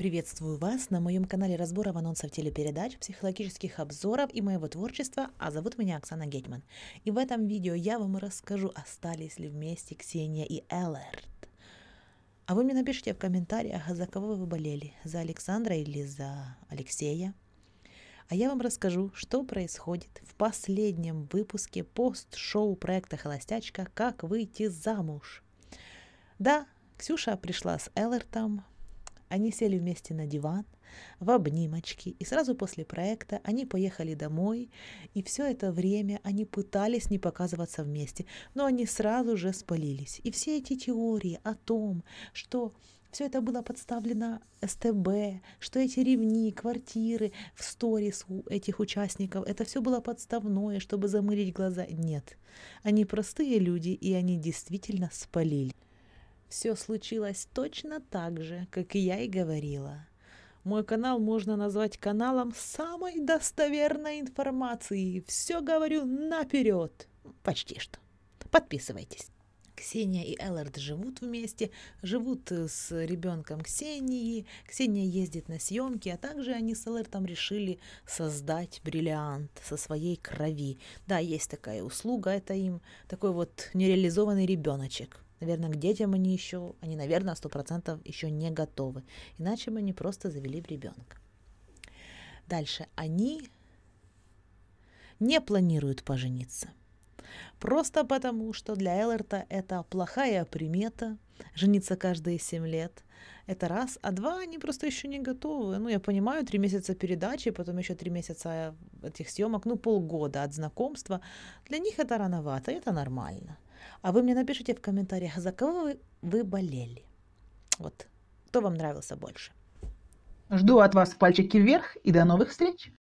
Приветствую вас на моем канале разборов анонсов телепередач, психологических обзоров и моего творчества, а зовут меня Оксана Гетьман. И в этом видео я вам расскажу, остались ли вместе Ксения и Эллерт. А вы мне напишите в комментариях, за кого вы болели, за Александра или за Алексея. А я вам расскажу, что происходит в последнем выпуске пост-шоу проекта «Холостячка. Как выйти замуж». Да, Ксюша пришла с Эллертом, они сели вместе на диван, в обнимочки, и сразу после проекта они поехали домой, и все это время они пытались не показываться вместе, но они сразу же спалились. И все эти теории о том, что все это было подставлено СТБ, что эти ревни, квартиры в сторис у этих участников, это все было подставное, чтобы замылить глаза. Нет, они простые люди, и они действительно спалили. Все случилось точно так же, как и я и говорила. Мой канал можно назвать каналом самой достоверной информации. Все говорю наперед. Почти что. Подписывайтесь. Ксения и Эллард живут вместе, живут э, с ребенком Ксении. Ксения ездит на съемки, а также они с Эллардом решили создать бриллиант со своей крови. Да, есть такая услуга, это им такой вот нереализованный ребеночек. Наверное, к детям они еще, они, наверное, сто процентов еще не готовы. Иначе мы не просто завели ребенка. Дальше. Они не планируют пожениться. Просто потому, что для Эллерта это плохая примета – жениться каждые 7 лет. Это раз. А два, они просто еще не готовы. Ну, я понимаю, три месяца передачи, потом еще три месяца этих съемок, ну, полгода от знакомства. Для них это рановато, это нормально. А вы мне напишите в комментариях, за кого вы, вы болели. Вот. Кто вам нравился больше? Жду от вас пальчики вверх и до новых встреч!